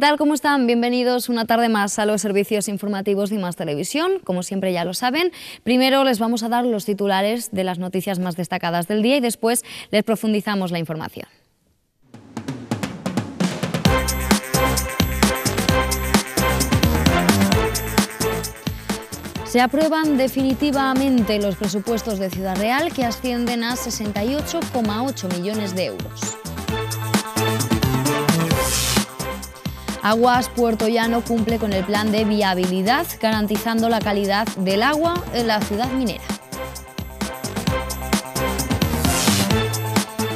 tal? ¿Cómo están? Bienvenidos una tarde más a los servicios informativos de Más Televisión. Como siempre ya lo saben, primero les vamos a dar los titulares de las noticias más destacadas del día y después les profundizamos la información. Se aprueban definitivamente los presupuestos de Ciudad Real que ascienden a 68,8 millones de euros. Aguas Puerto Llano cumple con el plan de viabilidad garantizando la calidad del agua en la ciudad minera.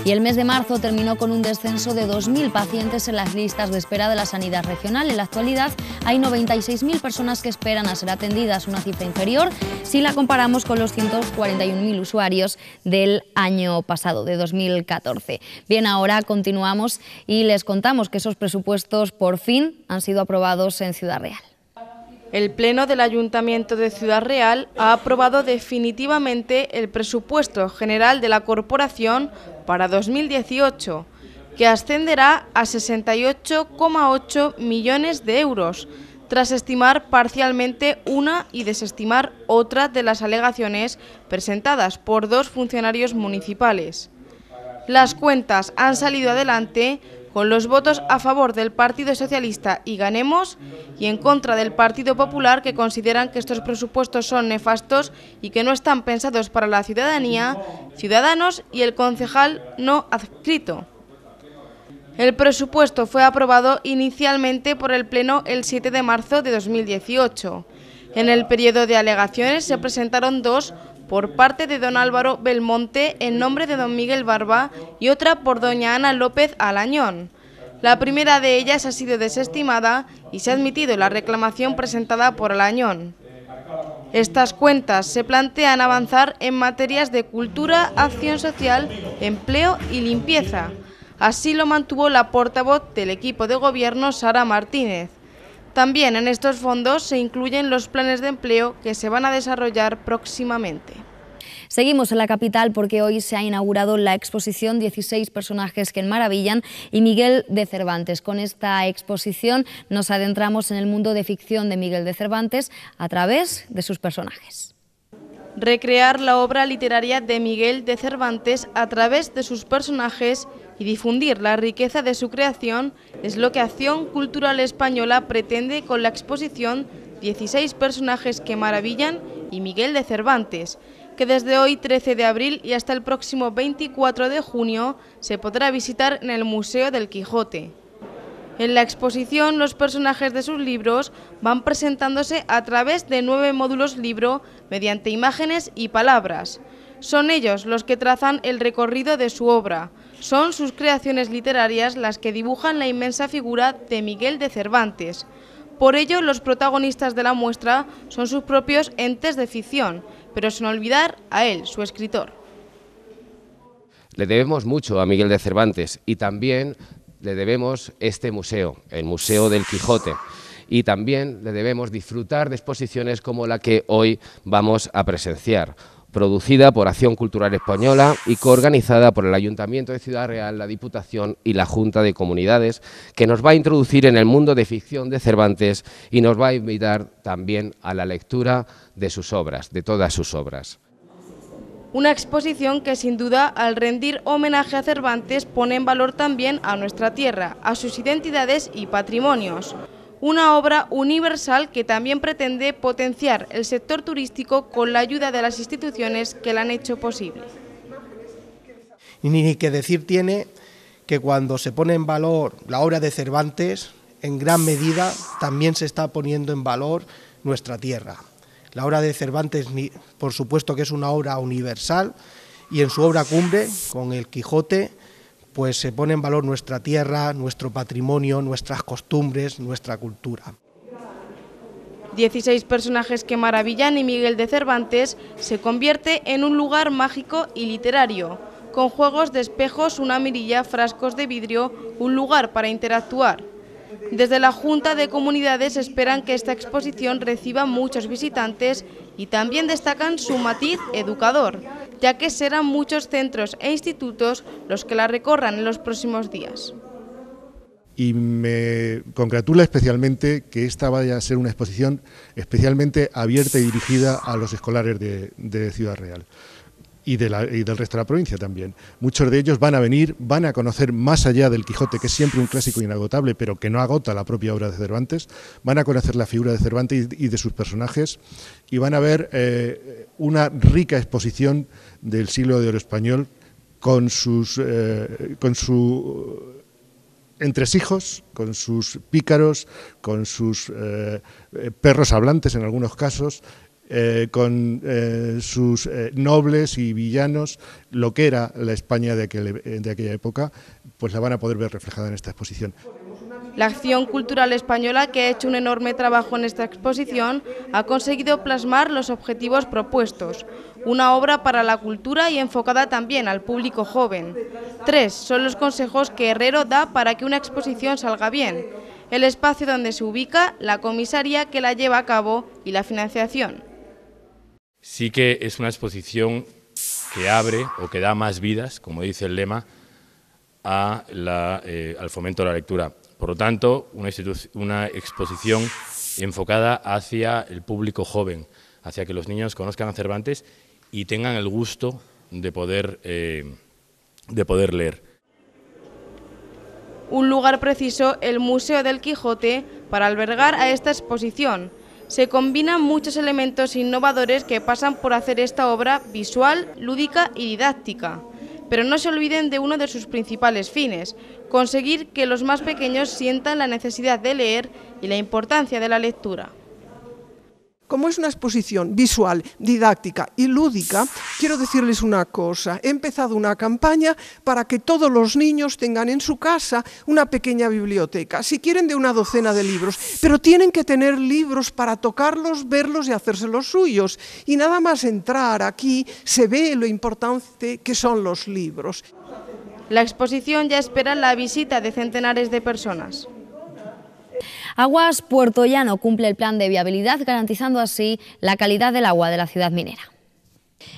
Y el mes de marzo terminó con un descenso de 2.000 pacientes en las listas de espera de la sanidad regional. En la actualidad hay 96.000 personas que esperan a ser atendidas, una cifra inferior si la comparamos con los 141.000 usuarios del año pasado, de 2014. Bien, ahora continuamos y les contamos que esos presupuestos por fin han sido aprobados en Ciudad Real. El Pleno del Ayuntamiento de Ciudad Real ha aprobado definitivamente el presupuesto general de la Corporación para 2018, que ascenderá a 68,8 millones de euros, tras estimar parcialmente una y desestimar otra de las alegaciones presentadas por dos funcionarios municipales. Las cuentas han salido adelante con los votos a favor del Partido Socialista y Ganemos y en contra del Partido Popular que consideran que estos presupuestos son nefastos y que no están pensados para la ciudadanía, ciudadanos y el concejal no adscrito. El presupuesto fue aprobado inicialmente por el Pleno el 7 de marzo de 2018. En el periodo de alegaciones se presentaron dos por parte de don Álvaro Belmonte en nombre de don Miguel Barba y otra por doña Ana López Alañón. La primera de ellas ha sido desestimada y se ha admitido la reclamación presentada por Alañón. Estas cuentas se plantean avanzar en materias de cultura, acción social, empleo y limpieza. Así lo mantuvo la portavoz del equipo de gobierno Sara Martínez. También en estos fondos se incluyen los planes de empleo que se van a desarrollar próximamente. Seguimos en la capital porque hoy se ha inaugurado la exposición 16 personajes que enmaravillan y Miguel de Cervantes. Con esta exposición nos adentramos en el mundo de ficción de Miguel de Cervantes a través de sus personajes. Recrear la obra literaria de Miguel de Cervantes a través de sus personajes y difundir la riqueza de su creación es lo Acción Cultural Española pretende con la exposición 16 personajes que maravillan y Miguel de Cervantes, que desde hoy 13 de abril y hasta el próximo 24 de junio se podrá visitar en el Museo del Quijote. En la exposición, los personajes de sus libros van presentándose a través de nueve módulos libro mediante imágenes y palabras. Son ellos los que trazan el recorrido de su obra, son sus creaciones literarias las que dibujan la inmensa figura de Miguel de Cervantes. Por ello, los protagonistas de la muestra son sus propios entes de ficción, pero sin olvidar a él, su escritor. Le debemos mucho a Miguel de Cervantes y también le debemos este museo, el Museo del Quijote y también le debemos disfrutar de exposiciones como la que hoy vamos a presenciar producida por Acción Cultural Española y coorganizada por el Ayuntamiento de Ciudad Real, la Diputación y la Junta de Comunidades, que nos va a introducir en el mundo de ficción de Cervantes y nos va a invitar también a la lectura de sus obras, de todas sus obras. Una exposición que sin duda al rendir homenaje a Cervantes pone en valor también a nuestra tierra, a sus identidades y patrimonios una obra universal que también pretende potenciar el sector turístico con la ayuda de las instituciones que la han hecho posible. Ni que decir tiene que cuando se pone en valor la obra de Cervantes, en gran medida también se está poniendo en valor nuestra tierra. La obra de Cervantes, por supuesto que es una obra universal, y en su obra cumbre, con el Quijote, pues se pone en valor nuestra tierra, nuestro patrimonio, nuestras costumbres, nuestra cultura. 16 personajes que maravillan y Miguel de Cervantes se convierte en un lugar mágico y literario, con juegos de espejos, una mirilla, frascos de vidrio, un lugar para interactuar. Desde la Junta de Comunidades esperan que esta exposición reciba muchos visitantes y también destacan su matiz educador ya que serán muchos centros e institutos los que la recorran en los próximos días. Y me congratula especialmente que esta vaya a ser una exposición especialmente abierta y dirigida a los escolares de, Ciudad Real y, del resto de la provincia también. Muchos de ellos van a venir, van a conocer más allá del Quijote, que es siempre un clásico inagotable, pero que no agota la propia obra de Cervantes, van a conocer la figura de Cervantes y, de sus personajes y van a ver eh, una rica exposición del siglo de oro español con, sus, eh, con su entresijos, con sus pícaros, con sus eh, perros hablantes en algunos casos, eh, con eh, sus eh, nobles y villanos, lo que era la España de, de aquella época, pues la van a poder ver reflejada en esta exposición. La acción cultural española, que ha hecho un enorme trabajo en esta exposición, ha conseguido plasmar los objetivos propuestos. Una obra para la cultura y enfocada también al público joven. Tres son los consejos que Herrero da para que una exposición salga bien. El espacio donde se ubica, la comisaría que la lleva a cabo y la financiación. Sí que es una exposición que abre o que da más vidas, como dice el lema, eh, al fomento de la lectura. Por lo tanto, una, exposición enfocada hacia el público joven, hacia que los niños conozcan a Cervantes y tengan el gusto de poder eh, leer. Un lugar preciso, el Museo del Quijote, para albergar a esta exposición se combinan muchos elementos innovadores que pasan por hacer esta obra visual, lúdica y didáctica. Pero no se olviden de uno de sus principales fines, conseguir que los más pequeños sientan la necesidad de leer y la importancia de la lectura. Como es una exposición visual, didáctica y lúdica, quiero decirles una cosa. He empezado una campaña para que todos los niños tengan en su casa una pequeña biblioteca, si quieren de una docena de libros, pero tienen que tener libros para tocarlos, verlos y hacerse los suyos. Y nada más entrar aquí se ve lo importante que son los libros. La exposición ya espera la visita de centenares de personas. Aguas Puerto Llano cumple el plan de viabilidad garantizando así la calidad del agua de la ciudad minera.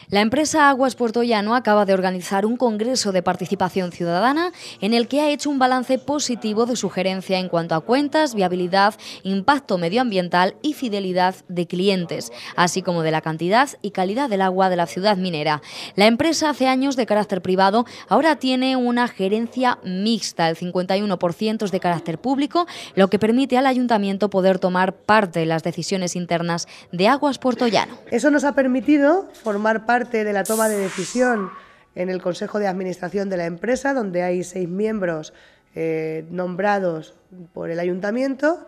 La empresa Aguas Puertollano acaba de organizar un congreso de participación ciudadana en el que ha hecho un balance positivo de sugerencia en cuanto a cuentas, viabilidad, impacto medioambiental y fidelidad de clientes, así como de la cantidad y calidad del agua de la ciudad minera. La empresa hace años de carácter privado ahora tiene una gerencia mixta, el 51% de carácter público, lo que permite al ayuntamiento poder tomar parte en las decisiones internas de Aguas Puertollano. Eso nos ha permitido formar parte de la toma de decisión en el Consejo de Administración de la empresa, donde hay seis miembros eh, nombrados por el ayuntamiento,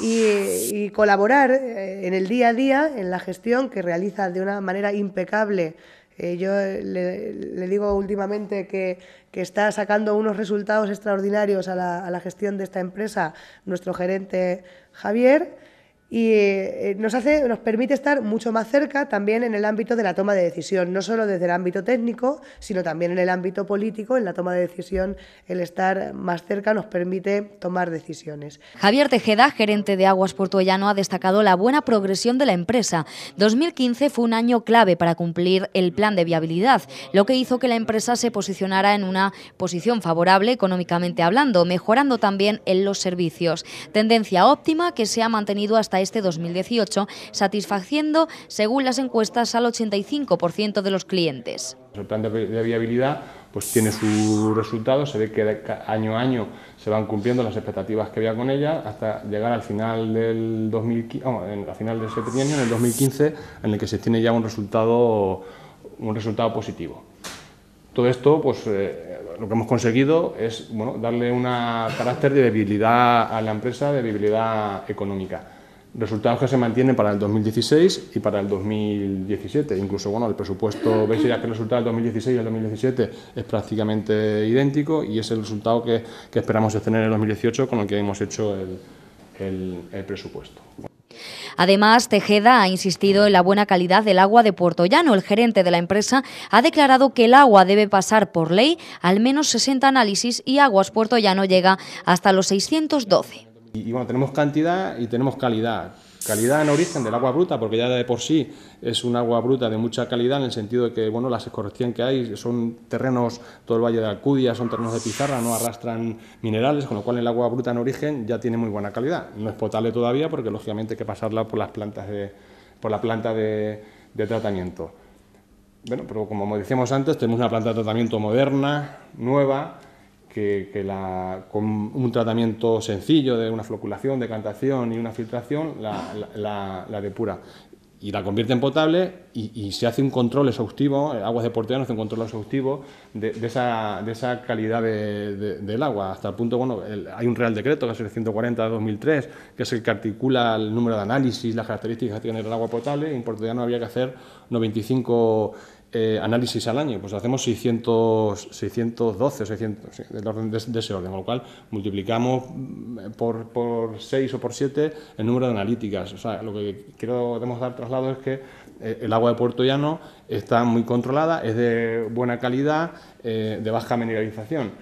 y, colaborar eh, en el día a día, en la gestión que realiza de una manera impecable. Eh, yo le, digo últimamente que, está sacando unos resultados extraordinarios a la gestión de esta empresa nuestro gerente Javier y eh, nos, hace, nos permite estar mucho más cerca también en el ámbito de la toma de decisión, no solo desde el ámbito técnico, sino también en el ámbito político, en la toma de decisión, el estar más cerca nos permite tomar decisiones. Javier Tejeda, gerente de Aguas Puertollano, ha destacado la buena progresión de la empresa. 2015 fue un año clave para cumplir el plan de viabilidad, lo que hizo que la empresa se posicionara en una posición favorable económicamente hablando, mejorando también en los servicios. Tendencia óptima que se ha mantenido hasta este 2018, satisfaciendo, según las encuestas, al 85% de los clientes. El plan de viabilidad pues tiene su resultado, se ve que año a año se van cumpliendo las expectativas que había con ella hasta llegar al final del 2015, final en el 2015, en el que se tiene ya un resultado, un resultado positivo. Todo esto, pues eh, lo que hemos conseguido es darle un carácter de viabilidad a la empresa, de viabilidad económica. Resultados que se mantienen para el 2016 y para el 2017. Incluso, bueno, el presupuesto, veis que el resultado del 2016 y el 2017 es prácticamente idéntico y es el resultado que, esperamos obtener en el 2018 con el que hemos hecho el, el presupuesto. Además, Tejeda ha insistido en la buena calidad del agua de Puerto Llano. El gerente de la empresa ha declarado que el agua debe pasar por ley al menos 60 análisis y Aguas Puerto Llano llega hasta los 612. Y, bueno, tenemos cantidad y tenemos calidad. Calidad en origen del agua bruta, porque ya de por sí es un agua bruta de mucha calidad en el sentido de que bueno, las escorrecciones que hay son terrenos, todo el valle de Alcudia, son terrenos de pizarra, no arrastran minerales, con lo cual el agua bruta en origen ya tiene muy buena calidad. No es potable todavía porque lógicamente hay que pasarla por las plantas de, por la planta de, de tratamiento. Bueno, pero como decíamos antes, tenemos una planta de tratamiento moderna, nueva, que, con un tratamiento sencillo de una floculación, decantación y una filtración la, depura y la convierte en potable y, se hace un control exhaustivo, aguas de Porteano hace un control exhaustivo de, esa, calidad del agua, hasta el punto, bueno, hay un Real Decreto, que es el 140-2003, que es el que articula el número de análisis, las características que tiene el agua potable, en Porteano no había que hacer 95 eh, análisis al año, pues hacemos 600, 612 600, del de, de, ese orden, con lo cual multiplicamos mm, por, por 6 o por 7 el número de analíticas. lo que quiero dar traslado es que eh, el agua de Puerto Llano está muy controlada, es de buena calidad, eh, de baja mineralización.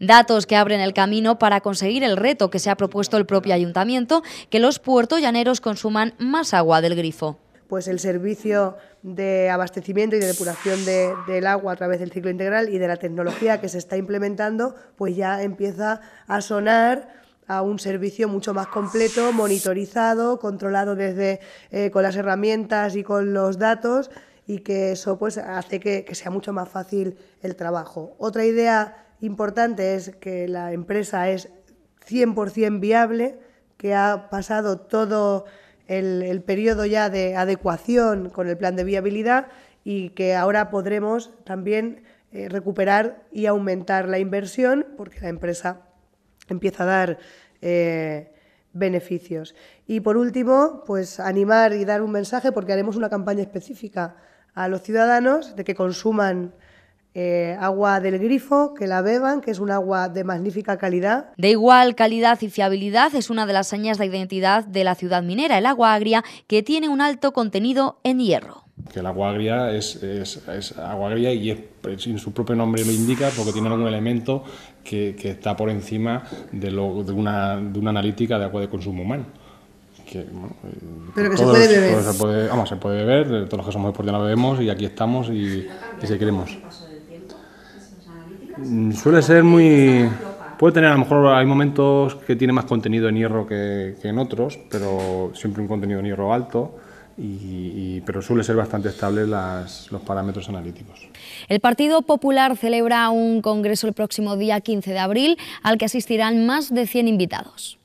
Datos que abren el camino para conseguir el reto que se ha propuesto el propio ayuntamiento, que los puertollaneros consuman más agua del grifo pues el servicio de abastecimiento y de depuración del agua a través del ciclo integral y de la tecnología que se está implementando, pues ya empieza a sonar a un servicio mucho más completo, monitorizado, controlado desde eh, con las herramientas y con los datos y que eso pues hace que, que, sea mucho más fácil el trabajo. Otra idea importante es que la empresa es 100% viable, que ha pasado todo el, periodo ya de adecuación con el plan de viabilidad y que ahora podremos también eh, recuperar y aumentar la inversión porque la empresa empieza a dar eh, beneficios. Y por último, pues animar y dar un mensaje porque haremos una campaña específica a los ciudadanos de que consuman eh, agua del grifo, que la beban, que es un agua de magnífica calidad. De igual calidad y fiabilidad es una de las señas de identidad de la ciudad minera, el agua agria, que tiene un alto contenido en hierro. Que el agua agria es, agua agria y es, sin su propio nombre lo indica porque tiene algún elemento que, está por encima de, una, de una analítica de agua de consumo humano. Que, bueno, eh, pero que se puede beber. vamos, se puede beber, todos los que somos deportistas la bebemos y aquí estamos y, y queremos... Mm, suele ser muy... Puede tener, a lo mejor hay momentos que tiene más contenido en hierro que, en otros, pero siempre un contenido en hierro alto. Y, pero suele ser bastante estable los parámetros analíticos. El Partido Popular celebra un congreso el próximo día 15 de abril al que asistirán más de 100 invitados.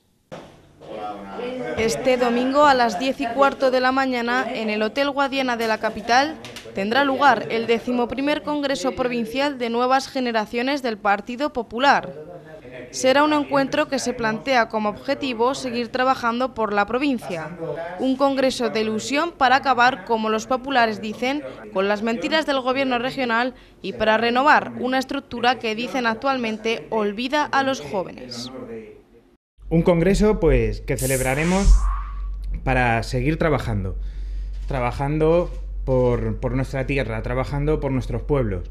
Este domingo a las 10 y cuarto de la mañana en el Hotel Guadiana de la capital tendrá lugar el decimoprimer Congreso Provincial de Nuevas Generaciones del Partido Popular. Será un encuentro que se plantea como objetivo seguir trabajando por la provincia. Un congreso de ilusión para acabar, como los populares dicen, con las mentiras del gobierno regional y para renovar una estructura que dicen actualmente olvida a los jóvenes. Un congreso pues que celebraremos para seguir trabajando. Trabajando por, nuestra tierra, trabajando por nuestros pueblos,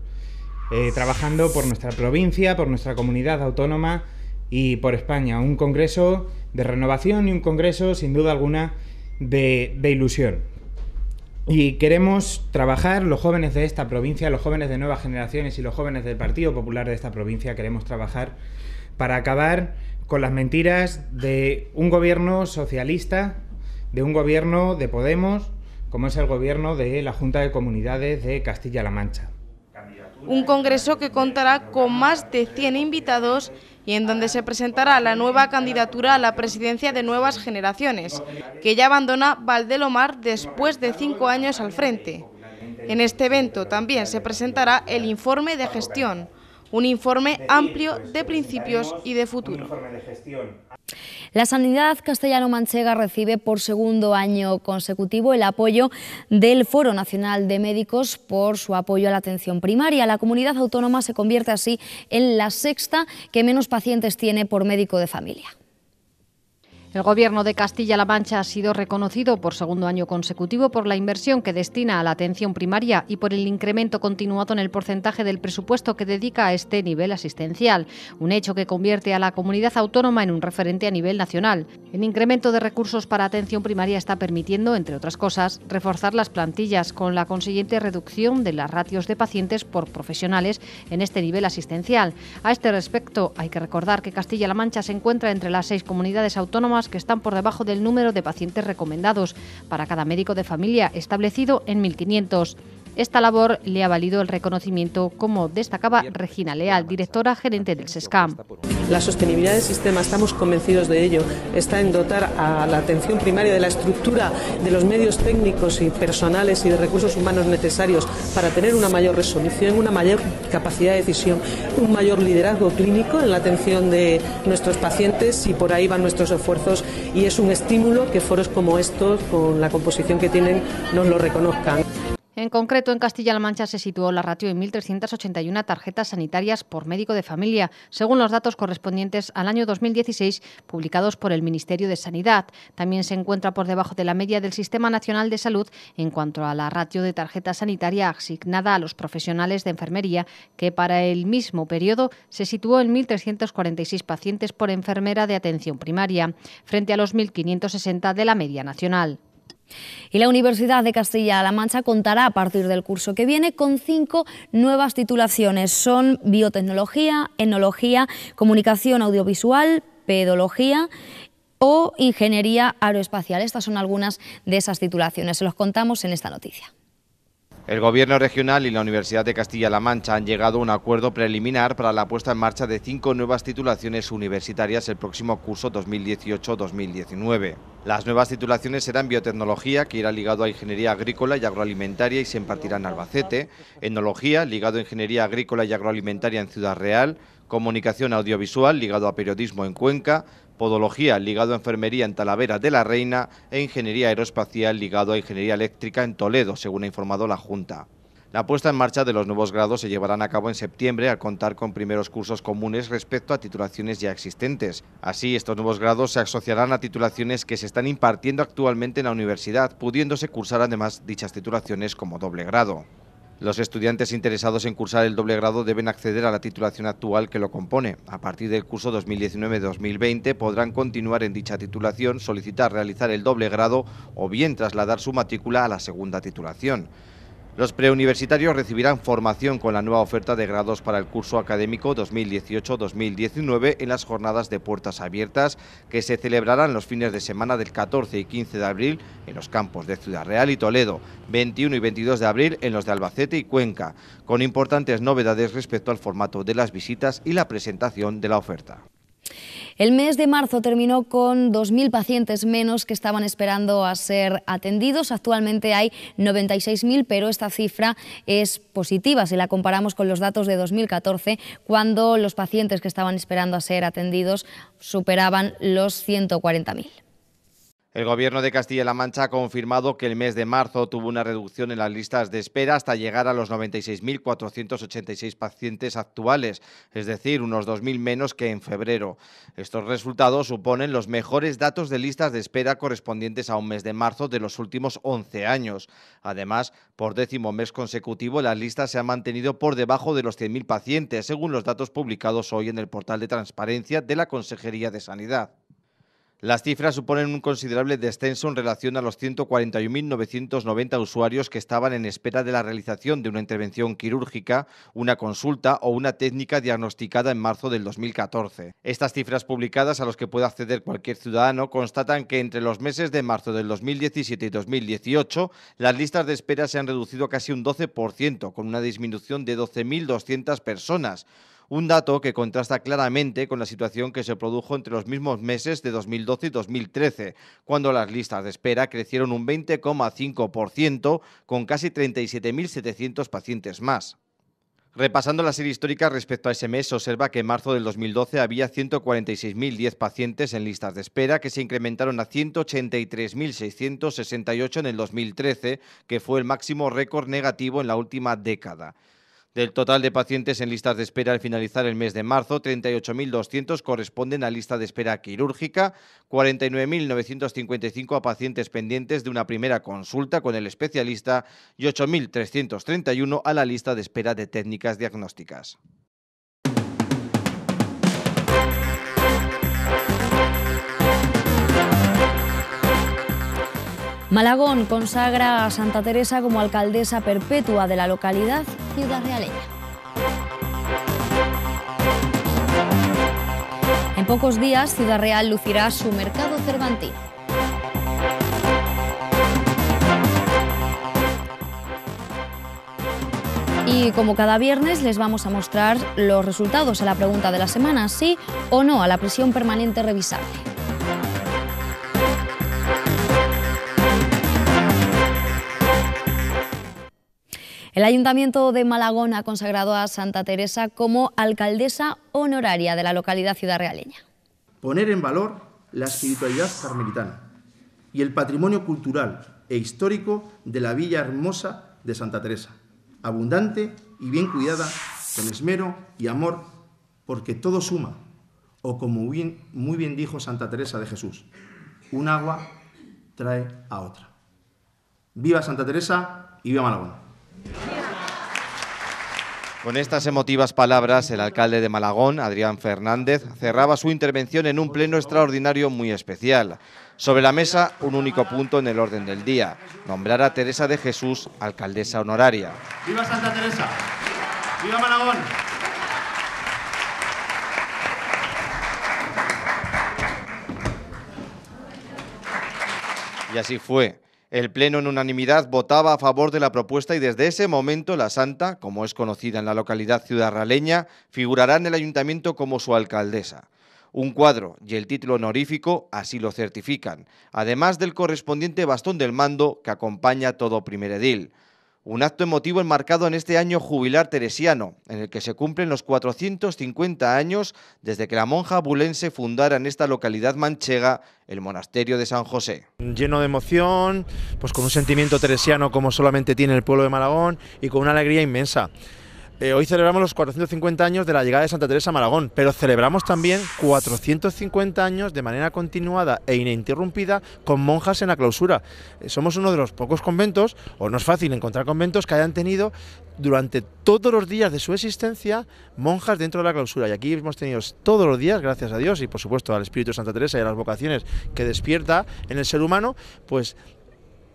eh, trabajando por nuestra provincia, por nuestra comunidad autónoma y por España. Un congreso de renovación y un congreso, sin duda alguna, de, de ilusión. Y queremos trabajar, los jóvenes de esta provincia, los jóvenes de nuevas generaciones y los jóvenes del Partido Popular de esta provincia, queremos trabajar para acabar con las mentiras de un gobierno socialista, de un gobierno de Podemos, como es el gobierno de la Junta de Comunidades de Castilla-La Mancha. Un congreso que contará con más de 100 invitados y en donde se presentará la nueva candidatura a la presidencia de Nuevas Generaciones, que ya abandona Valdelomar después de cinco años al frente. En este evento también se presentará el informe de gestión, un informe amplio de principios y de futuro. La sanidad castellano-manchega recibe por segundo año consecutivo el apoyo del Foro Nacional de Médicos por su apoyo a la atención primaria. La comunidad autónoma se convierte así en la sexta que menos pacientes tiene por médico de familia. El Gobierno de Castilla-La Mancha ha sido reconocido por segundo año consecutivo por la inversión que destina a la atención primaria y por el incremento continuado en el porcentaje del presupuesto que dedica a este nivel asistencial, un hecho que convierte a la comunidad autónoma en un referente a nivel nacional. El incremento de recursos para atención primaria está permitiendo, entre otras cosas, reforzar las plantillas con la consiguiente reducción de las ratios de pacientes por profesionales en este nivel asistencial. A este respecto, hay que recordar que Castilla-La Mancha se encuentra entre las seis comunidades autónomas que están por debajo del número de pacientes recomendados para cada médico de familia establecido en 1.500. Esta labor le ha valido el reconocimiento, como destacaba Regina Leal, directora gerente del SESCAM. La sostenibilidad del sistema, estamos convencidos de ello, está en dotar a la atención primaria de la estructura, de los medios técnicos y personales y de recursos humanos necesarios para tener una mayor resolución, una mayor capacidad de decisión, un mayor liderazgo clínico en la atención de nuestros pacientes y por ahí van nuestros esfuerzos y es un estímulo que foros como estos, con la composición que tienen, nos lo reconozcan. En concreto, en Castilla-La Mancha se situó la ratio en 1.381 tarjetas sanitarias por médico de familia, según los datos correspondientes al año 2016 publicados por el Ministerio de Sanidad. También se encuentra por debajo de la media del Sistema Nacional de Salud en cuanto a la ratio de tarjeta sanitaria asignada a los profesionales de enfermería, que para el mismo periodo se situó en 1.346 pacientes por enfermera de atención primaria, frente a los 1.560 de la media nacional. Y la Universidad de Castilla-La Mancha contará a partir del curso que viene con cinco nuevas titulaciones. Son biotecnología, etnología, comunicación audiovisual, pedología o ingeniería aeroespacial. Estas son algunas de esas titulaciones. Se los contamos en esta noticia. El Gobierno regional y la Universidad de Castilla-La Mancha han llegado a un acuerdo preliminar para la puesta en marcha de cinco nuevas titulaciones universitarias el próximo curso 2018-2019. Las nuevas titulaciones serán biotecnología, que irá ligado a ingeniería agrícola y agroalimentaria y se impartirá en Albacete, etnología, ligado a ingeniería agrícola y agroalimentaria en Ciudad Real, comunicación audiovisual, ligado a periodismo en Cuenca, Podología, ligado a Enfermería en Talavera de la Reina e Ingeniería Aeroespacial, ligado a Ingeniería Eléctrica en Toledo, según ha informado la Junta. La puesta en marcha de los nuevos grados se llevarán a cabo en septiembre al contar con primeros cursos comunes respecto a titulaciones ya existentes. Así, estos nuevos grados se asociarán a titulaciones que se están impartiendo actualmente en la universidad, pudiéndose cursar además dichas titulaciones como doble grado. Los estudiantes interesados en cursar el doble grado deben acceder a la titulación actual que lo compone. A partir del curso 2019-2020 podrán continuar en dicha titulación, solicitar realizar el doble grado o bien trasladar su matrícula a la segunda titulación. Los preuniversitarios recibirán formación con la nueva oferta de grados para el curso académico 2018-2019 en las jornadas de puertas abiertas que se celebrarán los fines de semana del 14 y 15 de abril en los campos de Ciudad Real y Toledo, 21 y 22 de abril en los de Albacete y Cuenca, con importantes novedades respecto al formato de las visitas y la presentación de la oferta. El mes de marzo terminó con 2.000 pacientes menos que estaban esperando a ser atendidos. Actualmente hay 96.000, pero esta cifra es positiva si la comparamos con los datos de 2014, cuando los pacientes que estaban esperando a ser atendidos superaban los 140.000. El gobierno de Castilla-La Mancha ha confirmado que el mes de marzo tuvo una reducción en las listas de espera hasta llegar a los 96.486 pacientes actuales, es decir, unos 2.000 menos que en febrero. Estos resultados suponen los mejores datos de listas de espera correspondientes a un mes de marzo de los últimos 11 años. Además, por décimo mes consecutivo, la lista se ha mantenido por debajo de los 100.000 pacientes, según los datos publicados hoy en el portal de transparencia de la Consejería de Sanidad. Las cifras suponen un considerable descenso en relación a los 141.990 usuarios que estaban en espera de la realización de una intervención quirúrgica, una consulta o una técnica diagnosticada en marzo del 2014. Estas cifras publicadas a las que puede acceder cualquier ciudadano constatan que entre los meses de marzo del 2017 y 2018 las listas de espera se han reducido casi un 12%, con una disminución de 12.200 personas un dato que contrasta claramente con la situación que se produjo entre los mismos meses de 2012 y 2013, cuando las listas de espera crecieron un 20,5%, con casi 37.700 pacientes más. Repasando la serie histórica respecto a ese mes, observa que en marzo del 2012 había 146.010 pacientes en listas de espera, que se incrementaron a 183.668 en el 2013, que fue el máximo récord negativo en la última década. Del total de pacientes en listas de espera al finalizar el mes de marzo, 38.200 corresponden a lista de espera quirúrgica, 49.955 a pacientes pendientes de una primera consulta con el especialista y 8.331 a la lista de espera de técnicas diagnósticas. Malagón consagra a Santa Teresa como alcaldesa perpetua de la localidad Ciudad Realeña. En pocos días, Ciudad Real lucirá su mercado cervantino. Y como cada viernes les vamos a mostrar los resultados a la pregunta de la semana, sí o no a la prisión permanente revisable. El Ayuntamiento de Malagón ha consagrado a Santa Teresa como alcaldesa honoraria de la localidad ciudad realeña. Poner en valor la espiritualidad carmelitana y el patrimonio cultural e histórico de la Villa Hermosa de Santa Teresa, abundante y bien cuidada con esmero y amor, porque todo suma, o como muy bien dijo Santa Teresa de Jesús, un agua trae a otra. Viva Santa Teresa y viva Malagón. Con estas emotivas palabras, el alcalde de Malagón, Adrián Fernández, cerraba su intervención en un pleno extraordinario muy especial. Sobre la mesa, un único punto en el orden del día, nombrar a Teresa de Jesús alcaldesa honoraria. ¡Viva Santa Teresa! ¡Viva Malagón! Y así fue. El Pleno en unanimidad votaba a favor de la propuesta y desde ese momento la Santa, como es conocida en la localidad ciudadraleña, figurará en el ayuntamiento como su alcaldesa. Un cuadro y el título honorífico así lo certifican, además del correspondiente bastón del mando que acompaña todo primer edil. Un acto emotivo enmarcado en este año jubilar teresiano, en el que se cumplen los 450 años desde que la monja bulense fundara en esta localidad manchega el monasterio de San José. Lleno de emoción, pues con un sentimiento teresiano como solamente tiene el pueblo de Malagón y con una alegría inmensa. Eh, hoy celebramos los 450 años de la llegada de Santa Teresa a Maragón, pero celebramos también 450 años de manera continuada e ininterrumpida con monjas en la clausura. Eh, somos uno de los pocos conventos, o no es fácil encontrar conventos que hayan tenido durante todos los días de su existencia monjas dentro de la clausura. Y aquí hemos tenido todos los días, gracias a Dios y por supuesto al Espíritu de Santa Teresa y a las vocaciones que despierta en el ser humano, pues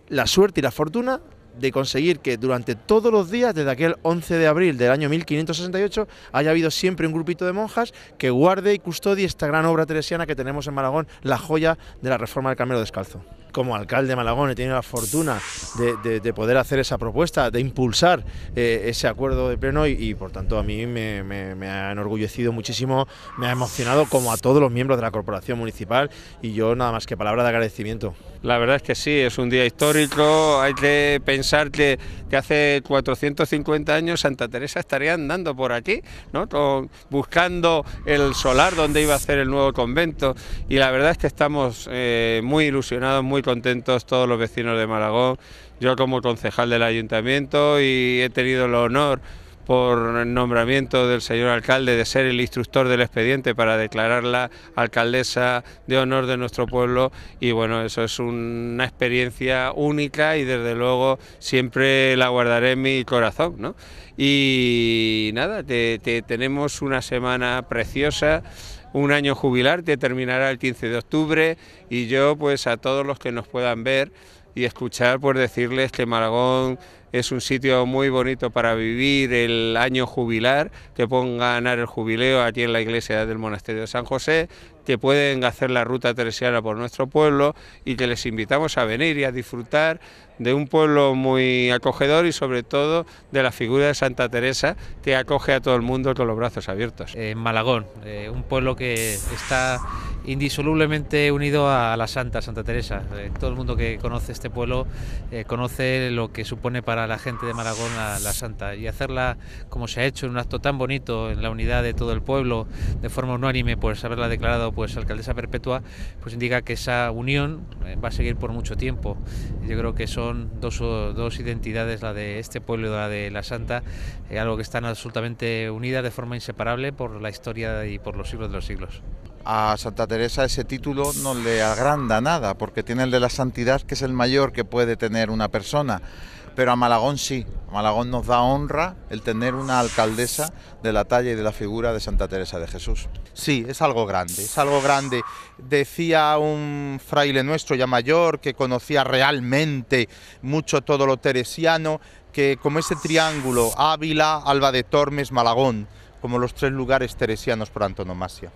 la suerte y la fortuna de conseguir que durante todos los días, desde aquel 11 de abril del año 1568, haya habido siempre un grupito de monjas que guarde y custodie esta gran obra teresiana que tenemos en Maragón, la joya de la Reforma del Carmelo Descalzo como alcalde de Malagón he tenido la fortuna de, poder hacer esa propuesta, de impulsar eh, ese acuerdo de pleno y, por tanto a mí me, ha enorgullecido muchísimo, me ha emocionado como a todos los miembros de la corporación municipal y yo nada más que palabra de agradecimiento. La verdad es que sí, es un día histórico, hay que pensar que, hace 450 años Santa Teresa estaría andando por aquí, ¿no? buscando el solar donde iba a hacer el nuevo convento y la verdad es que estamos eh, muy ilusionados, muy contentos todos los vecinos de Maragón, yo como concejal del ayuntamiento y he tenido el honor por nombramiento del señor alcalde de ser el instructor del expediente para declararla alcaldesa de honor de nuestro pueblo y bueno, eso es una experiencia única y desde luego siempre la guardaré en mi corazón. ¿no? Y nada, te, tenemos una semana preciosa un año jubilar que terminará el 15 de octubre y yo pues a todos los que nos puedan ver y escuchar pues decirles que Maragón es un sitio muy bonito para vivir el año jubilar, te a ganar el jubileo aquí en la iglesia del monasterio de San José, te pueden hacer la ruta teresiana por nuestro pueblo y que les invitamos a venir y a disfrutar de un pueblo muy acogedor y sobre todo de la figura de Santa Teresa que acoge a todo el mundo con los brazos abiertos. Eh, en Malagón, eh, un pueblo que está indisolublemente unido a la Santa, Santa Teresa. Eh, todo el mundo que conoce este pueblo conoce lo que supone para la gente de Malagón la, Santa y hacerla como se ha hecho en un acto tan bonito, en la unidad de todo el pueblo, de forma unánime, pues haberla declarado pues alcaldesa perpetua, pues indica que esa unión va a seguir por mucho tiempo. Yo creo que eso son dos, dos identidades, la de este pueblo y la de la Santa, eh, algo que están absolutamente unidas de forma inseparable por la historia y por los siglos de los siglos. A Santa Teresa ese título no le agranda nada, porque tiene el de la santidad, que es el mayor que puede tener una persona pero a Malagón sí. A Malagón nos da honra el tener una alcaldesa de la talla y de la figura de Santa Teresa de Jesús. Sí, es algo grande, es algo grande. Decía un fraile nuestro ya mayor que conocía realmente mucho todo lo teresiano, que como ese triángulo Ávila, Alba de Tormes, Malagón, como los tres lugares teresianos por antonomasia.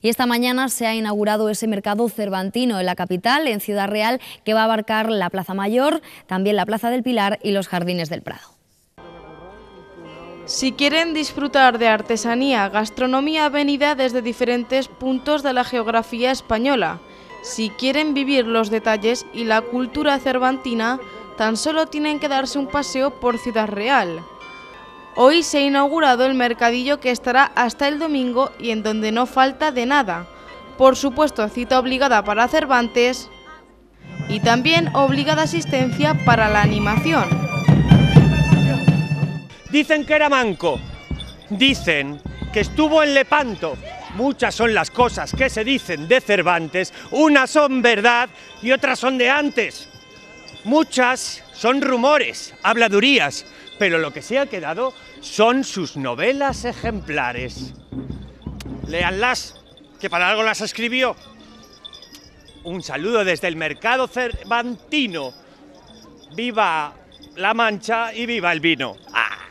Y esta mañana se ha inaugurado ese mercado cervantino en la capital, en Ciudad Real, que va a abarcar la Plaza Mayor, también la Plaza del Pilar y los Jardines del Prado. Si quieren disfrutar de artesanía, gastronomía, venida desde diferentes puntos de la geografía española. Si quieren vivir los detalles y la cultura cervantina, tan solo tienen que darse un paseo por Ciudad Real. Hoy se ha inaugurado el mercadillo que estará hasta el domingo y en donde no falta de nada. Por supuesto, cita obligada para Cervantes y también obligada asistencia para la animación. Dicen que era manco, dicen que estuvo en Lepanto. Muchas son las cosas que se dicen de Cervantes, unas son verdad y otras son de antes. Muchas son rumores, habladurías, pero lo que se ha quedado son sus novelas ejemplares. Leanlas, que para algo las escribió. Un saludo desde el mercado cervantino. Viva la mancha y viva el vino. Ah.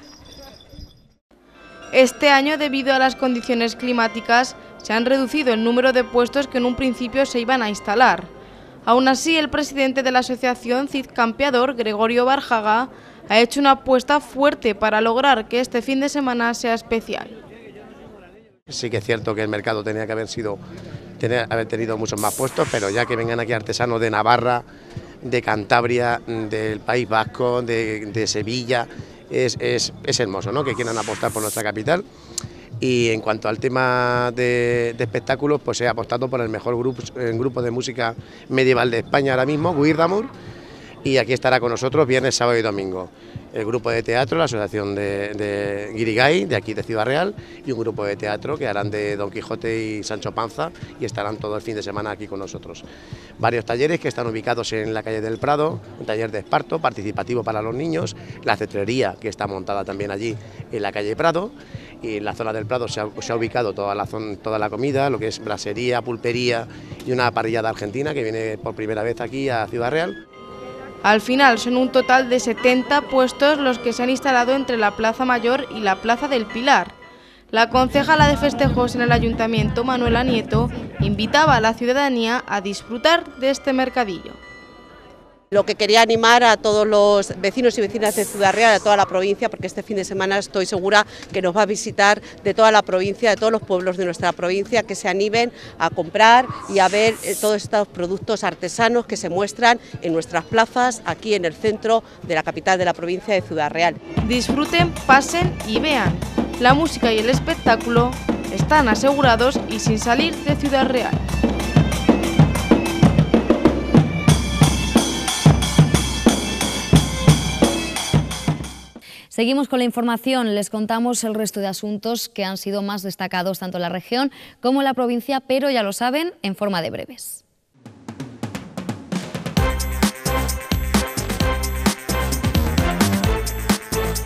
Este año, debido a las condiciones climáticas, se han reducido el número de puestos que en un principio se iban a instalar. Aún así, el presidente de la asociación, Cid Campeador, Gregorio Barjaga, ha hecho una apuesta fuerte para lograr que este fin de semana sea especial. Sí que es cierto que el mercado tenía que haber sido haber tenido muchos más puestos, pero ya que vengan aquí artesanos de Navarra, de Cantabria, del País Vasco, de, Sevilla, es, hermoso, ¿no? Que quieran apostar por nuestra capital. Y en cuanto al tema de, espectáculos, pues he apostado por el mejor grupo, eh, grupo de música medieval de España ahora mismo, Guirdamur y aquí estará con nosotros viernes, sábado y domingo. El grupo de teatro, la asociación de, de Guirigay, de aquí de Ciudad Real, y un grupo de teatro que harán de Don Quijote y Sancho Panza y estarán todo el fin de semana aquí con nosotros. Varios talleres que están ubicados en la calle del Prado, un taller de esparto participativo para los niños, la cetrería que está montada también allí en la calle Prado, y en la zona del Prado se ha, ubicado toda la, toda la comida, lo que es brasería, pulpería y una parrilla de argentina que viene por primera vez aquí a Ciudad Real. Al final son un total de 70 puestos los que se han instalado entre la Plaza Mayor y la Plaza del Pilar. La concejala de festejos en el ayuntamiento, Manuela Nieto, invitaba a la ciudadanía a disfrutar de este mercadillo. Lo que quería animar a todos los vecinos y vecinas de Ciudad Real, a toda la provincia, porque este fin de semana estoy segura que nos va a visitar de toda la provincia, de todos los pueblos de nuestra provincia, que se animen a comprar y a ver eh, todos estos productos artesanos que se muestran en nuestras plazas, aquí en el centro de la capital de la provincia de Ciudad Real. Disfruten, pasen y vean. La música y el espectáculo están asegurados y sin salir de Ciudad Real. Seguimos con la información, les contamos el resto de asuntos que han sido más destacados tanto en la región como en la provincia, pero ya lo saben, en forma de breves.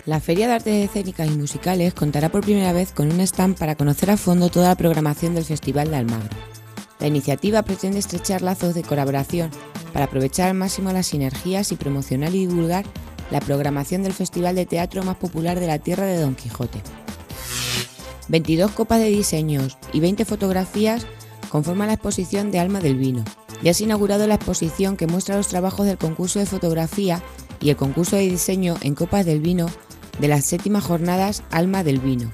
La Feria de Artes Escénicas y Musicales contará por primera vez con un stand para conocer a fondo toda la programación del Festival de Almagro. La iniciativa pretende estrechar lazos de colaboración para aprovechar al máximo las sinergias y promocionar y divulgar la programación del festival de teatro más popular de la tierra de Don Quijote. 22 copas de diseños y 20 fotografías conforman la exposición de Alma del Vino. Ya se ha inaugurado la exposición que muestra los trabajos del concurso de fotografía y el concurso de diseño en copas del vino de las séptimas jornadas Alma del Vino.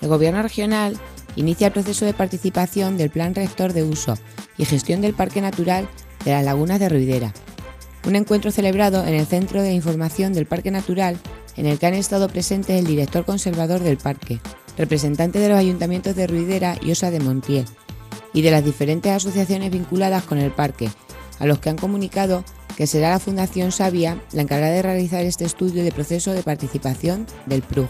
El Gobierno regional inicia el proceso de participación del Plan Rector de Uso y Gestión del Parque Natural de las Lagunas de Ruidera, un encuentro celebrado en el Centro de Información del Parque Natural, en el que han estado presentes el director conservador del parque, representante de los ayuntamientos de Ruidera y Osa de Montiel, y de las diferentes asociaciones vinculadas con el parque, a los que han comunicado que será la Fundación Sabia la encargada de realizar este estudio de proceso de participación del PRUJ.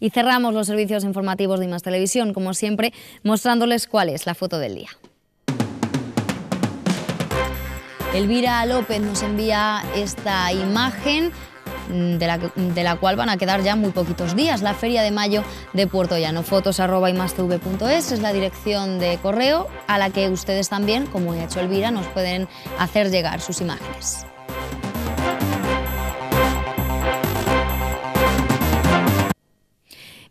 Y cerramos los servicios informativos de Más Televisión, como siempre, mostrándoles cuál es la foto del día. Elvira López nos envía esta imagen mm, de la, cual van a quedar ya muy poquitos días, la Feria de Mayo de Puerto Llano. Fotos es la dirección de correo a la que ustedes también, como ha hecho Elvira, nos pueden hacer llegar sus imágenes.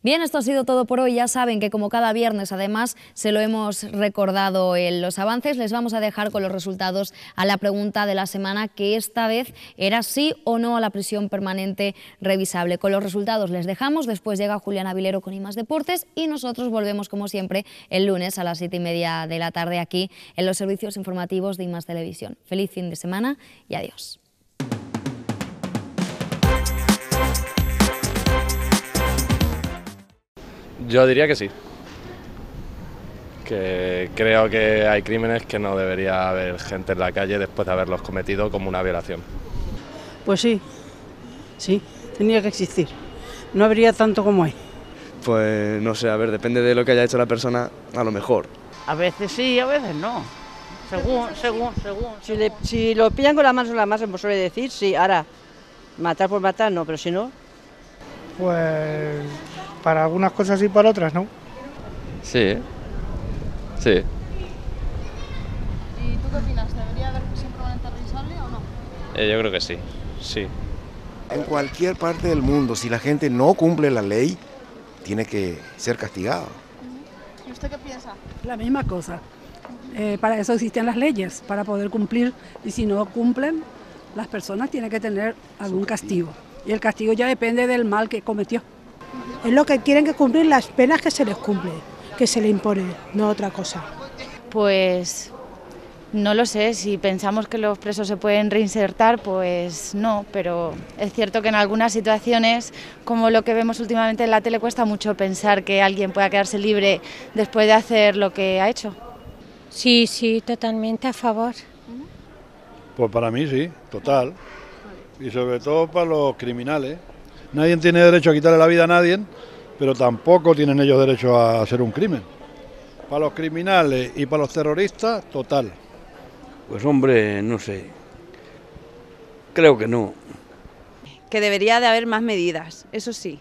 Bien, esto ha sido todo por hoy. Ya saben que como cada viernes, además, se lo hemos recordado en los avances, les vamos a dejar con los resultados a la pregunta de la semana, que esta vez era sí o no a la prisión permanente revisable. Con los resultados les dejamos, después llega Julián Avilero con IMAS Deportes y nosotros volvemos, como siempre, el lunes a las siete y media de la tarde aquí en los servicios informativos de IMAS Televisión. Feliz fin de semana y adiós. Yo diría que sí. Que creo que hay crímenes que no debería haber gente en la calle después de haberlos cometido como una violación. Pues sí, sí, tenía que existir. No habría tanto como hay. Pues no sé, a ver, depende de lo que haya hecho la persona, a lo mejor. A veces sí, a veces no. Según, según, según. Si, le, lo pillan con la mano en la masa, se suele decir, sí, ahora, matar por matar, no, pero si no. Pues para algunas cosas y para otras no. Sí, ¿eh? sí. ¿Y tú qué opinas? ¿Debería haber siempre un ente o no? Eh, yo creo que sí, sí. En cualquier parte del mundo, si la gente no cumple la ley, tiene que ser castigado. ¿Y usted qué piensa? La misma cosa. Eh, para eso existen las leyes, para poder cumplir. Y si no cumplen, las personas tienen que tener algún castigo. Y el castigo ya depende del mal que cometió. Es lo que quieren que cumplir las penas que se les cumple, que se les impone, no otra cosa. Pues no lo sé, si pensamos que los presos se pueden reinsertar, pues no, pero es cierto que en algunas situaciones, como lo que vemos últimamente en la tele, cuesta mucho pensar que alguien pueda quedarse libre después de hacer lo que ha hecho. Sí, sí, totalmente a favor. Pues para mí sí, total. Y sobre todo para los criminales. Nadie tiene derecho a quitarle la vida a nadie, pero tampoco tienen ellos derecho a hacer un crimen. Para los criminales y para los terroristas, total. Pues hombre, no sé. Creo que no. Que debería de haber más medidas, eso sí,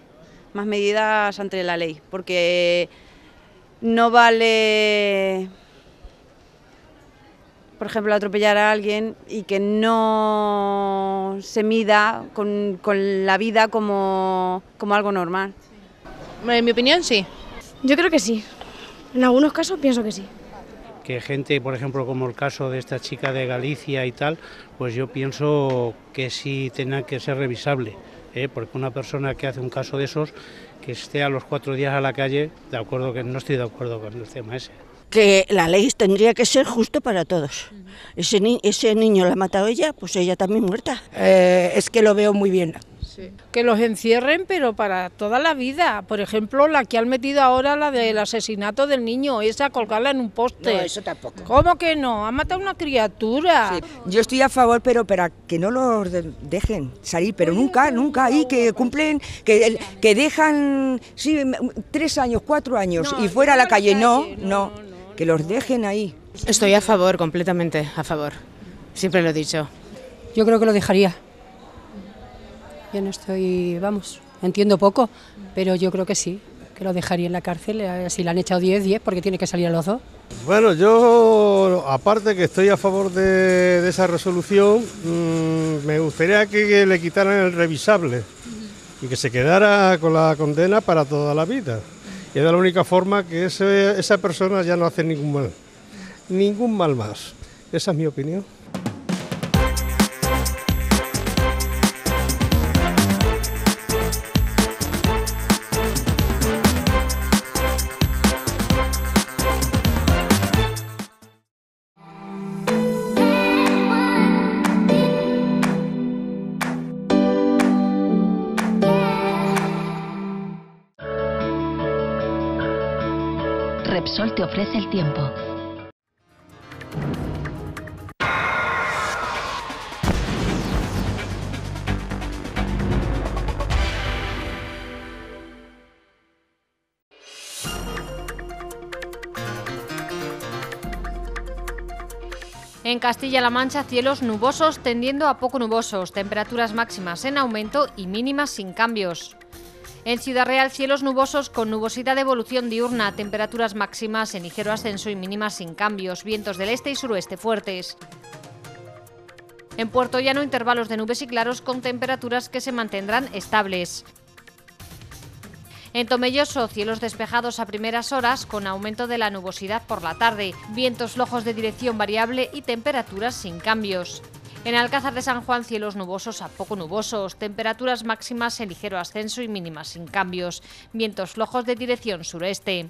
más medidas ante la ley, porque no vale por ejemplo, atropellar a alguien y que no se mida con, la vida como, algo normal. En mi opinión, sí. Yo creo que sí. En algunos casos pienso que sí. Que gente, por ejemplo, como el caso de esta chica de Galicia y tal, pues yo pienso que sí tenga que ser revisable, ¿eh? porque una persona que hace un caso de esos, que esté a los cuatro días a la calle, de acuerdo que no estoy de acuerdo con el tema ese que la ley tendría que ser justo para todos. Ese, ese niño la ha matado ella, pues ella también muerta. Eh, es que lo veo muy bien. Que los encierren, pero para toda la vida. Por ejemplo, la que han metido ahora, la del asesinato del niño, esa colgarla en un poste. No, eso tampoco. ¿Cómo que no? Ha matado una criatura. Yo estoy a favor, pero para que no los dejen salir, pero nunca, nunca. Y que cumplen, que, que dejan sí, tres años, cuatro años y fuera a la calle. no. no que los dejen ahí. Estoy a favor, completamente a favor. Siempre lo he dicho. Yo creo que lo dejaría. Yo no estoy, vamos, entiendo poco, pero yo creo que sí, que lo dejaría en la cárcel. Eh, si le han echado 10, 10, porque tiene que salir a los dos. Bueno, yo, aparte que estoy a favor de, esa resolución, mm, me gustaría que le quitaran el revisable y que se quedara con la condena para toda la vida. Y de la única forma que esa persona ya no hace ningún mal, ningún mal más. Esa es mi opinión. tiempo. En Castilla-La Mancha, cielos nubosos tendiendo a poco nubosos, temperaturas máximas en aumento y mínimas sin cambios. En Ciudad Real, cielos nubosos con nubosidad de evolución diurna, temperaturas máximas en ligero ascenso y mínimas sin cambios, vientos del este y suroeste fuertes. En Puerto Llano, intervalos de nubes y claros con temperaturas que se mantendrán estables. En Tomelloso, cielos despejados a primeras horas con aumento de la nubosidad por la tarde, vientos flojos de dirección variable y temperaturas sin cambios. En Alcázar de San Juan, cielos nubosos a poco nubosos, temperaturas máximas en ligero ascenso y mínimas sin cambios, vientos flojos de dirección sureste.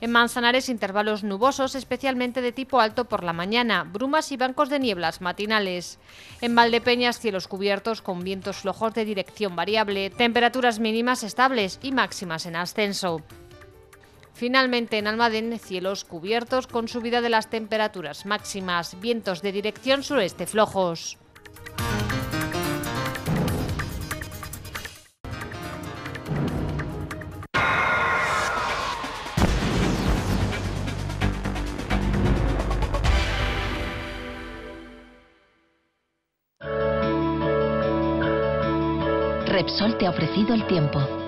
En Manzanares, intervalos nubosos, especialmente de tipo alto por la mañana, brumas y bancos de nieblas matinales. En Valdepeñas, cielos cubiertos con vientos flojos de dirección variable, temperaturas mínimas estables y máximas en ascenso. Finalmente, en Almadén, cielos cubiertos con subida de las temperaturas máximas, vientos de dirección sureste flojos. Repsol te ha ofrecido el tiempo.